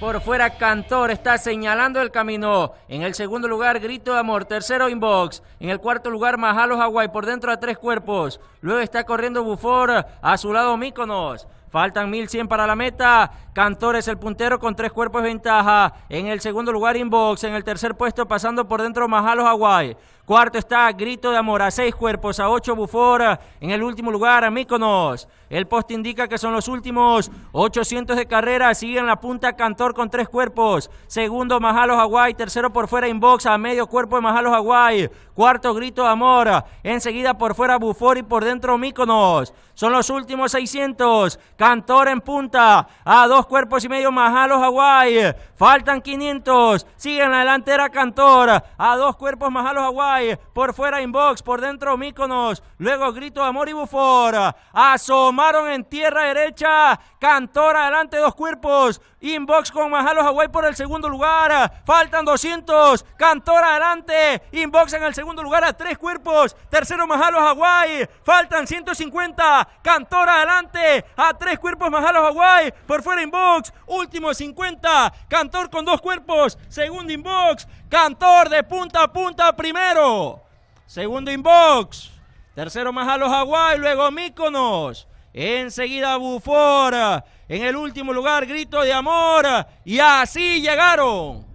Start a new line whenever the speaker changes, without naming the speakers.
Por fuera Cantor está señalando el camino. En el segundo lugar Grito de Amor, tercero Inbox. En el cuarto lugar Majalo Hawaii por dentro a tres cuerpos. Luego está corriendo Bufor, a su lado Míconos. Faltan 1100 para la meta. Cantor es el puntero con tres cuerpos de ventaja. En el segundo lugar Inbox, en el tercer puesto pasando por dentro Majalo Hawaii. Cuarto está Grito de Amor a seis cuerpos, a ocho Bufora. En el último lugar, a Míconos. El post indica que son los últimos 800 de carrera. Sigue en la punta Cantor con tres cuerpos. Segundo, Majalos Hawaii. Tercero, por fuera, Inbox a medio cuerpo de Majalos Hawaii. Cuarto, Grito de Amor. Enseguida, por fuera, Bufor y por dentro, Míconos. Son los últimos 600. Cantor en punta. A dos cuerpos y medio, Majalos Hawaii. Faltan 500. Sigue en la delantera Cantor. A dos cuerpos, Majalos Hawaii por fuera Inbox, por dentro Míconos, luego grito Amor y Bufor, asomaron en tierra derecha, Cantor adelante dos cuerpos, Inbox con Majalos Hawaii por el segundo lugar, faltan 200, Cantor adelante, Inbox en el segundo lugar a tres cuerpos, tercero Majalos Hawaii faltan 150, Cantor adelante, a tres cuerpos Majalos Hawaii por fuera Inbox, último 50, Cantor con dos cuerpos, segundo Inbox, Cantor de punta a punta primero. Segundo inbox. Tercero más a los Hawái, luego Míconos. Enseguida Bufora, En el último lugar, grito de amor. Y así llegaron.